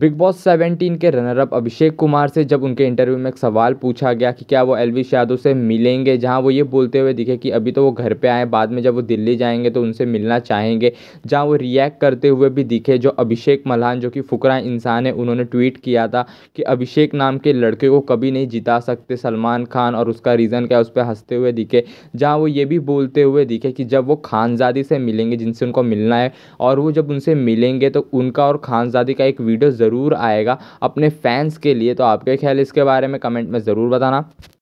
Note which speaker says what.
Speaker 1: big Boss seventeen के runner up Abhishek Kumar से जब उनके इंटरव्यू में एक सवाल पूछा गया कि क्या वो एलविश यादव से मिलेंगे जहां वो ये बोलते हुए दिखे कि अभी तो वो घर पे आए बाद में जब वो दिल्ली जाएंगे तो उनसे मिलना चाहेंगे जहां वो रिएक्ट करते हुए भी दिखे जो अभिषेक मल्हान जो कि फुकरा इंसान है उन्होंने ट्वीट किया था कि अभिषेक नाम के लड़के को कभी नहीं जिता सकते सलमान खान और उसका रीज़न क्या उस पर हंसते हुए दिखे जहाँ वो ये भी बोलते हुए दिखे कि जब वो खानजादी से मिलेंगे जिनसे उनको मिलना है और वो जब उनसे मिलेंगे तो उनका और खानजादी का एक वीडियो ज़रूर आएगा अपने फैंस के लिए तो आपके ख्याल इसके बारे में कमेंट में ज़रूर बताना